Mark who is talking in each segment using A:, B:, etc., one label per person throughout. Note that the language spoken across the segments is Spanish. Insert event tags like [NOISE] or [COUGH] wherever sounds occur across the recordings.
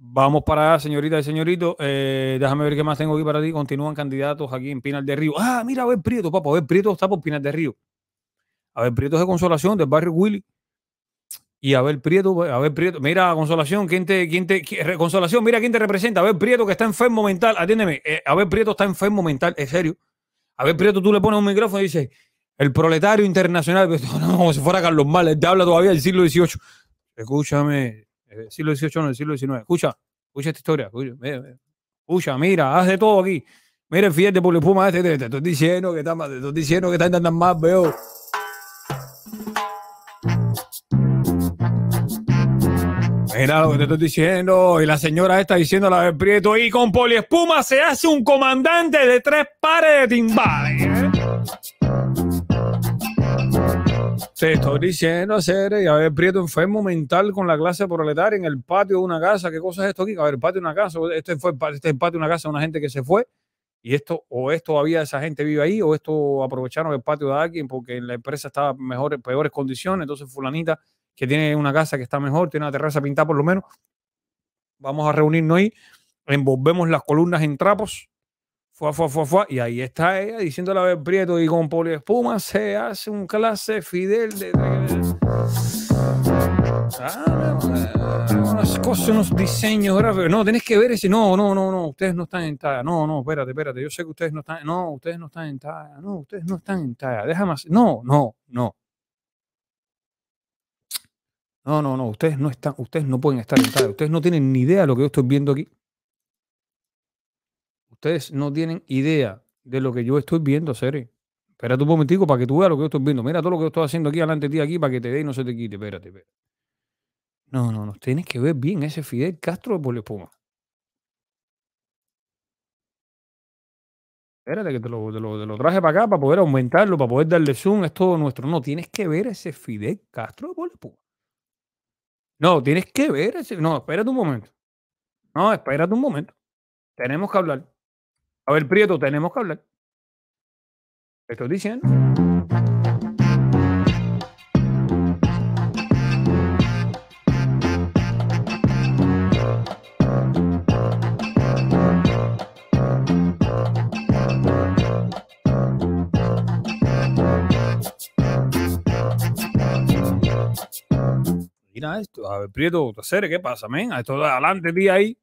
A: Vamos para señorita y señorito. Eh, déjame ver qué más tengo aquí para ti. Continúan candidatos aquí en Pinal de Río. Ah, mira, a ver Prieto, papá. A ver Prieto está por Pinal de Río. A ver Prieto es de Consolación, del barrio Willy. Y a ver Prieto, pues, a ver Prieto. Mira, Consolación, ¿quién te, quién te, Consolación, mira quién te representa. A ver Prieto que está enfermo mental. Atiéndeme. Eh, a ver Prieto está enfermo mental, en serio. A ver Prieto, tú le pones un micrófono y dices, el proletario internacional. No, [LAUGHS] como si fuera Carlos Males. te habla todavía del siglo XVIII. Escúchame, el eh, siglo XVIII, no, el siglo XIX. Escucha, escucha esta historia. Escucha, mira, hace haz de todo aquí. Mira el fiel de Poliespuma este, te, estoy diciendo que está mal, te estoy diciendo que está andando más, veo. Mira lo que te estoy diciendo. Y la señora está diciendo la del Prieto. Y con poliespuma se hace un comandante de tres pares de timbales. ¿eh? Se estoy diciendo, hacer y a ver, Prieto enfermo mental con la clase proletaria en el patio de una casa. ¿Qué cosa es esto aquí? A ver, patio de una casa. Este, fue, este es el patio de una casa de una gente que se fue. Y esto, o esto había esa gente vive ahí, o esto aprovecharon el patio de alguien porque en la empresa estaba en peores condiciones. Entonces, Fulanita, que tiene una casa que está mejor, tiene una terraza pintada por lo menos. Vamos a reunirnos ahí, envolvemos las columnas en trapos Fua, fua, fua, fua. Y ahí está ella diciéndole a vez Prieto y con poliespuma se hace un clase Fidel de. unas ah, cosas, unos diseños gráficos. No, tenés que ver ese. No, no, no, no. Ustedes no están en talla. No, no, espérate, espérate. Yo sé que ustedes no están. No, ustedes no están en talla. No, ustedes no están en talla. Déjame hacer. No, no, no. No, no, no. Ustedes no están. Ustedes no pueden estar en talla. Ustedes no tienen ni idea de lo que yo estoy viendo aquí ustedes no tienen idea de lo que yo estoy viendo, Sere. Espérate un momentico para que tú veas lo que yo estoy viendo. Mira todo lo que yo estoy haciendo aquí adelante de ti, aquí, para que te dé y no se te quite. Espérate, espérate. No, no, no. Tienes que ver bien ese Fidel Castro de Polio Espuma. Espérate que te lo, traje para acá para poder aumentarlo, para poder darle zoom. Es todo nuestro. No, tienes que ver ese Fidel Castro de Polio No, tienes que ver ese. No, espérate un momento. No, espérate un momento. Tenemos que hablar. A ver, Prieto, tenemos que hablar. Esto estoy diciendo? Mira esto, a ver, Prieto, ¿qué pasa, men? A esto adelante, tía ahí.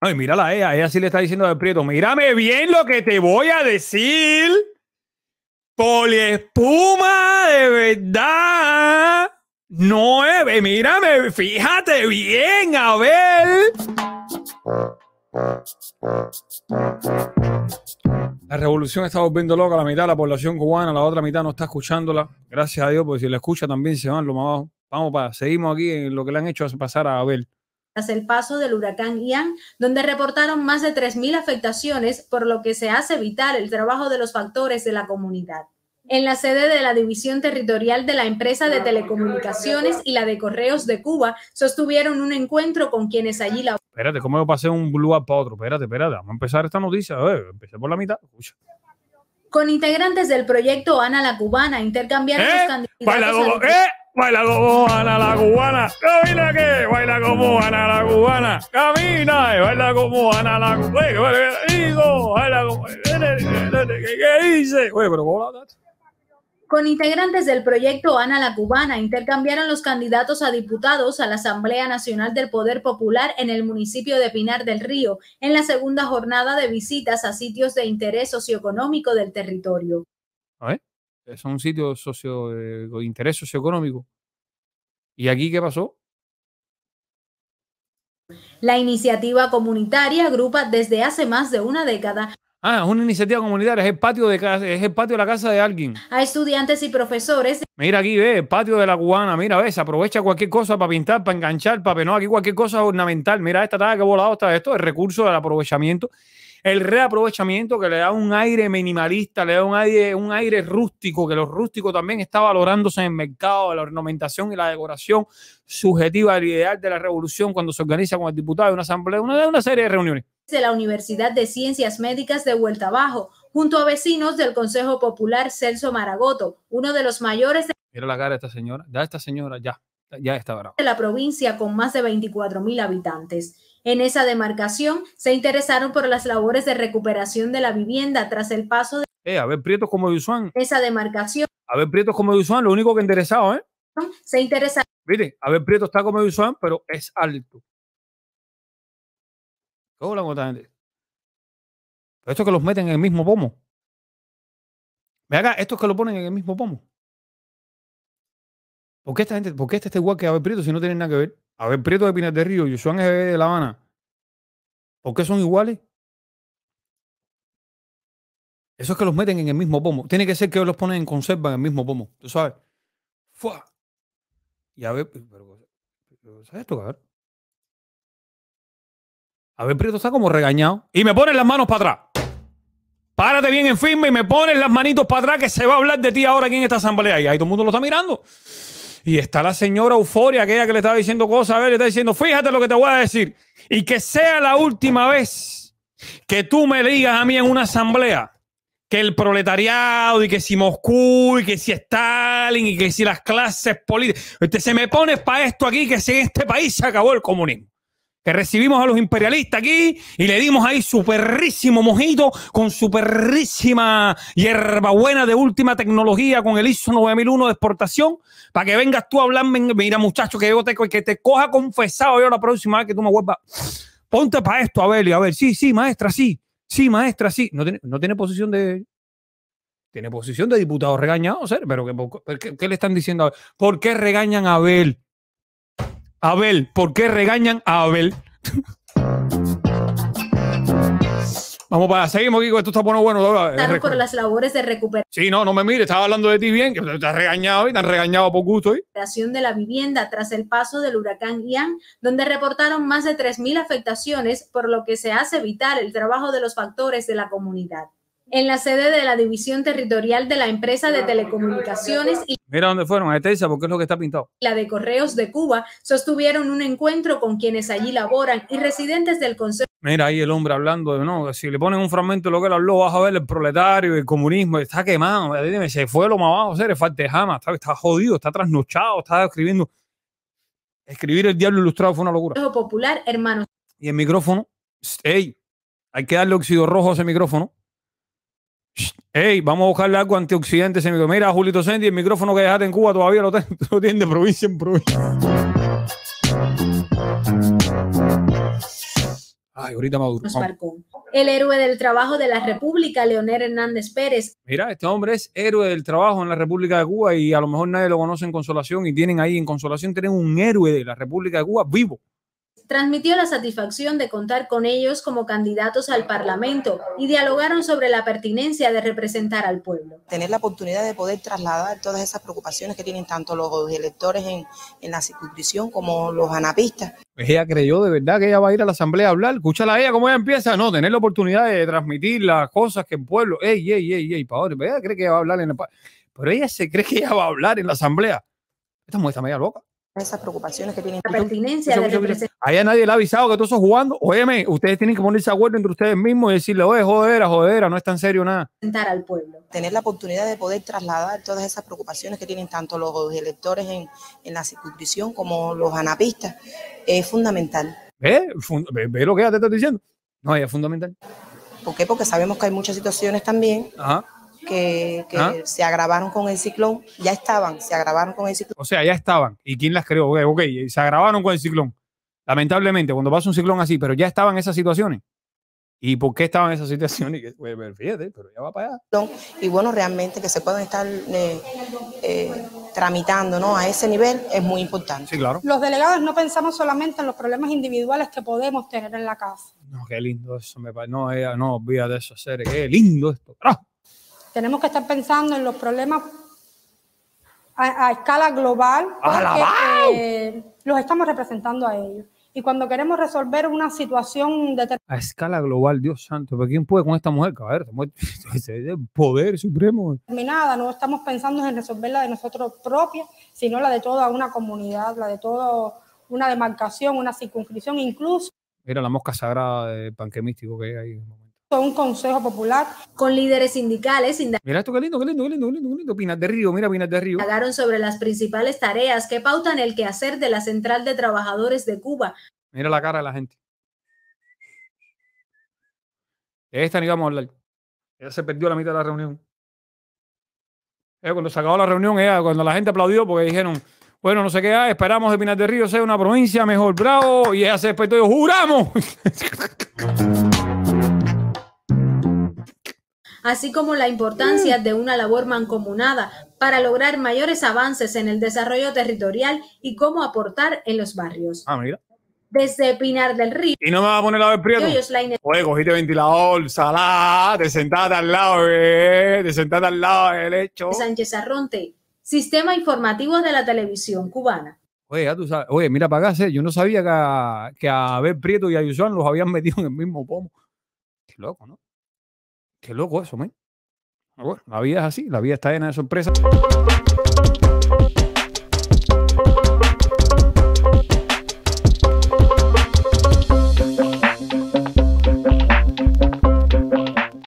A: Ay, mírala eh, a ella, ella sí le está diciendo a Prieto, mírame bien lo que te voy a decir. Poliespuma, de verdad. No, eh, mírame, fíjate bien, Abel. La revolución está volviendo loca, la mitad de la población cubana, la otra mitad no está escuchándola. Gracias a Dios, porque si la escucha también se van los más abajo. Vamos para, seguimos aquí en lo que le han hecho pasar a Abel
B: el paso del huracán Ian, donde reportaron más de 3.000 afectaciones, por lo que se hace evitar el trabajo de los factores de la comunidad. En la sede de la División Territorial de la Empresa de ah, pues Telecomunicaciones y la de Correos de Cuba sostuvieron un encuentro con quienes allí la...
A: Espérate, ¿cómo yo pasé un blue up a otro? Espérate, espérate, vamos a empezar esta noticia. Eh, empecé por la mitad.
B: Con integrantes del proyecto Ana la Cubana intercambiaron ¿Eh? candidatos...
A: Baila como Ana la cubana, camina que baila como Ana la cubana, camina baila como Ana la cubana, ¿qué dice? con
B: integrantes del proyecto Ana la Cubana intercambiaron los candidatos a diputados a la Asamblea Nacional del Poder Popular en el municipio de Pinar del Río, en la segunda jornada de visitas a sitios de interés socioeconómico del territorio.
A: Eh, son sitio socio, de eh, interés socioeconómico. ¿Y aquí qué pasó?
B: La iniciativa comunitaria agrupa desde hace más de una década
A: Ah, es una iniciativa comunitaria, es el patio de el patio de la casa de alguien.
B: A estudiantes y profesores.
A: Mira aquí, ve, patio de la cubana, mira, se aprovecha cualquier cosa para pintar, para enganchar, para penar, aquí cualquier cosa ornamental. Mira esta tarde que volado está esto, el recurso del aprovechamiento, el reaprovechamiento que le da un aire minimalista, le da un aire, un aire rústico, que los rústicos también está valorándose en el mercado, la ornamentación y la decoración subjetiva del ideal de la revolución cuando se organiza con el diputado de una asamblea, una, una serie de reuniones
B: de la Universidad de Ciencias Médicas de Vuelta Abajo, junto a vecinos del Consejo Popular Celso Maragoto, uno de los mayores. De
A: Mira la cara esta señora, ya esta señora, ya, ya está
B: De la provincia con más de 24 mil habitantes. En esa demarcación se interesaron por las labores de recuperación de la vivienda tras el paso de.
A: Eh, a ver, Prieto como
B: Esa demarcación.
A: A ver, Prieto como Yusuan, lo único que interesado, ¿eh?
B: Se interesaron.
A: Mire, a ver, Prieto está como Yusuan, pero es alto con esta gente. Pero estos que los meten en el mismo pomo. Ve acá, es que lo ponen en el mismo pomo. ¿Por qué esta gente, por qué este está igual que Abel Prieto si no tiene nada que ver? Abel Prieto de Pinar de Río, y GB de La Habana. ¿Por qué son iguales? Eso es que los meten en el mismo pomo. Tiene que ser que los ponen en conserva en el mismo pomo. Tú sabes. ¡Fua! Y a ver, pero, ¿sabes esto, cabrón? A ver, Prieto está como regañado. Y me ponen las manos para atrás. Párate bien en firme y me pones las manitos para atrás que se va a hablar de ti ahora aquí en esta asamblea. Y ahí todo el mundo lo está mirando. Y está la señora euforia, aquella que le estaba diciendo cosas, a ver, le está diciendo, fíjate lo que te voy a decir. Y que sea la última vez que tú me digas a mí en una asamblea que el proletariado y que si Moscú y que si Stalin y que si las clases políticas. Se me pones para esto aquí, que si en este país se acabó el comunismo que recibimos a los imperialistas aquí y le dimos ahí superrísimo mojito con superrísima perrísima hierbabuena de última tecnología con el ISO 9001 de exportación para que vengas tú a Mira, muchacho, que yo te, que te coja confesado yo la próxima vez que tú me vuelvas. Ponte para esto, Abel a ver. Sí, sí, maestra, sí. Sí, maestra, sí. No tiene, no tiene posición de. Tiene posición de diputado regañado, o pero ¿qué, le están diciendo? A ¿Por qué regañan a Abel? Abel. ¿Por qué regañan a Abel? Vamos para, seguimos, Kiko. Esto está bueno, bueno. Eh, Estamos con
B: las labores de recuperación.
A: Sí, no, no me mire. Estaba hablando de ti bien, que te has regañado y te han regañado por gusto. ¿eh?
B: de la vivienda tras el paso del huracán Ian, donde reportaron más de 3.000 afectaciones, por lo que se hace vital el trabajo de los factores de la comunidad en la sede de la división territorial de la empresa de telecomunicaciones y
A: Mira dónde fueron, a porque es lo que está pintado.
B: La de Correos de Cuba sostuvieron un encuentro con quienes allí laboran y residentes del Consejo.
A: Mira ahí el hombre hablando de no, si le ponen un fragmento de lo que él habló, vas a ver el proletario, el comunismo, está quemado, se fue lo más bajo, se le falta jama, está, jodido, está trasnochado, está escribiendo. Escribir el diablo ilustrado fue una locura.
B: Popular, hermano.
A: Y el micrófono, hey, hay que darle óxido rojo a ese micrófono Hey, vamos a buscarle algo antioxidante. Se mira, Julito Sendi, el micrófono que dejaste en Cuba todavía lo, [LAUGHS] tiene, de provincia en provincia. Ay, ahorita Maduro.
B: El héroe del trabajo de la República, Leonel Hernández Pérez.
A: Mira, este hombre es héroe del trabajo en la República de Cuba y a lo mejor nadie lo conoce en Consolación y tienen ahí en Consolación, tienen un héroe de la República de Cuba vivo
B: transmitió la satisfacción de contar con ellos como candidatos al Parlamento y dialogaron sobre la pertinencia de representar al pueblo. Tener la oportunidad de poder trasladar todas esas preocupaciones que tienen tanto los electores en, la circunscripción como los anapistas.
A: Ella creyó de verdad que ella va a ir a la asamblea a hablar. Escúchala a ella cómo ella empieza. No, tener la oportunidad de transmitir las cosas que el pueblo. Ey, ey, ey, ey, padre. Ella cree que va a hablar en el. Pero ella se cree que ella va a hablar en la asamblea. Esta mujer está media loca
B: esas preocupaciones que tienen. La pertinencia de
A: a nadie le ha avisado que todos son jugando. Óyeme, ustedes tienen que ponerse acuerdo entre ustedes mismos y decirle, oye, jodera, jodera, no es tan serio nada.
B: al pueblo. Tener la oportunidad de poder trasladar todas esas preocupaciones que tienen tanto los electores en, en la circunscripción como los anapistas es fundamental.
A: ¿Ve? ¿Ve, lo que ya te está diciendo? No, es fundamental.
B: ¿Por qué? Porque sabemos que hay muchas situaciones también. Ajá que, ¿Ah? se agravaron con el ciclón, ya estaban, se agravaron con el ciclón. O
A: sea, ya estaban. ¿Y quién las creó? Ok, okay se agravaron con el ciclón. Lamentablemente, cuando pasa un ciclón así, pero ya estaban esas situaciones. ¿Y por qué estaban esas situaciones? [LAUGHS] Pues, pues, fíjate, pero ya va para allá.
B: Y bueno, realmente que se puedan estar eh, eh, tramitando ¿no? a ese nivel es muy importante. Sí, claro. Los delegados no pensamos solamente en los problemas individuales que podemos tener en la casa.
A: No, qué lindo eso. Me no, ella, eh, no, olvídate de eso, hacer Qué lindo esto. ¡Ah!
B: Tenemos que estar pensando en los problemas a, escala global porque eh, los estamos representando a ellos. Y cuando queremos resolver una situación determinada...
A: A escala global, Dios santo, quién puede con esta mujer? caber [LAUGHS] el poder supremo.
B: no estamos pensando en resolverla de nosotros propios, sino la de toda una comunidad, la de toda una demarcación, una circunscripción, incluso...
A: Era la mosca sagrada de panquemístico que hay momento
B: un consejo popular con líderes sindicales.
A: Mira esto, qué lindo, qué lindo, qué lindo, qué lindo, qué de Río, mira Pinas de Río.
B: Hablaron sobre las principales tareas que pautan el quehacer de la Central de Trabajadores de
A: Cuba. Mira la cara de la gente. esta ni vamos a hablar. Ella se perdió la mitad de la reunión. Eh, cuando se acabó la reunión, cuando la gente aplaudió porque dijeron, bueno, no sé qué, esperamos de Pinas de Río sea una provincia mejor, bravo, y ella se despertó y juramos. [LAUGHS]
B: así como la importancia mm. de una labor mancomunada para lograr mayores avances en el desarrollo territorial y cómo aportar en los barrios. Ah, mira. Desde Pinar del Río. Y no
A: me va a poner a ver prieto. Oye, cogiste ventilador, salá, te sentaste al lado, eh, te sentaste al lado del hecho.
B: Sánchez Arronte, Sistema Informativo de la Televisión Cubana.
A: Oye, ya tú sabes. Oye, mira, pagase. Yo no sabía que a, ver Prieto y a los habían metido en el mismo pomo. Qué loco, ¿no? Qué loco eso, man. la vida es así, la vida está llena de sorpresas.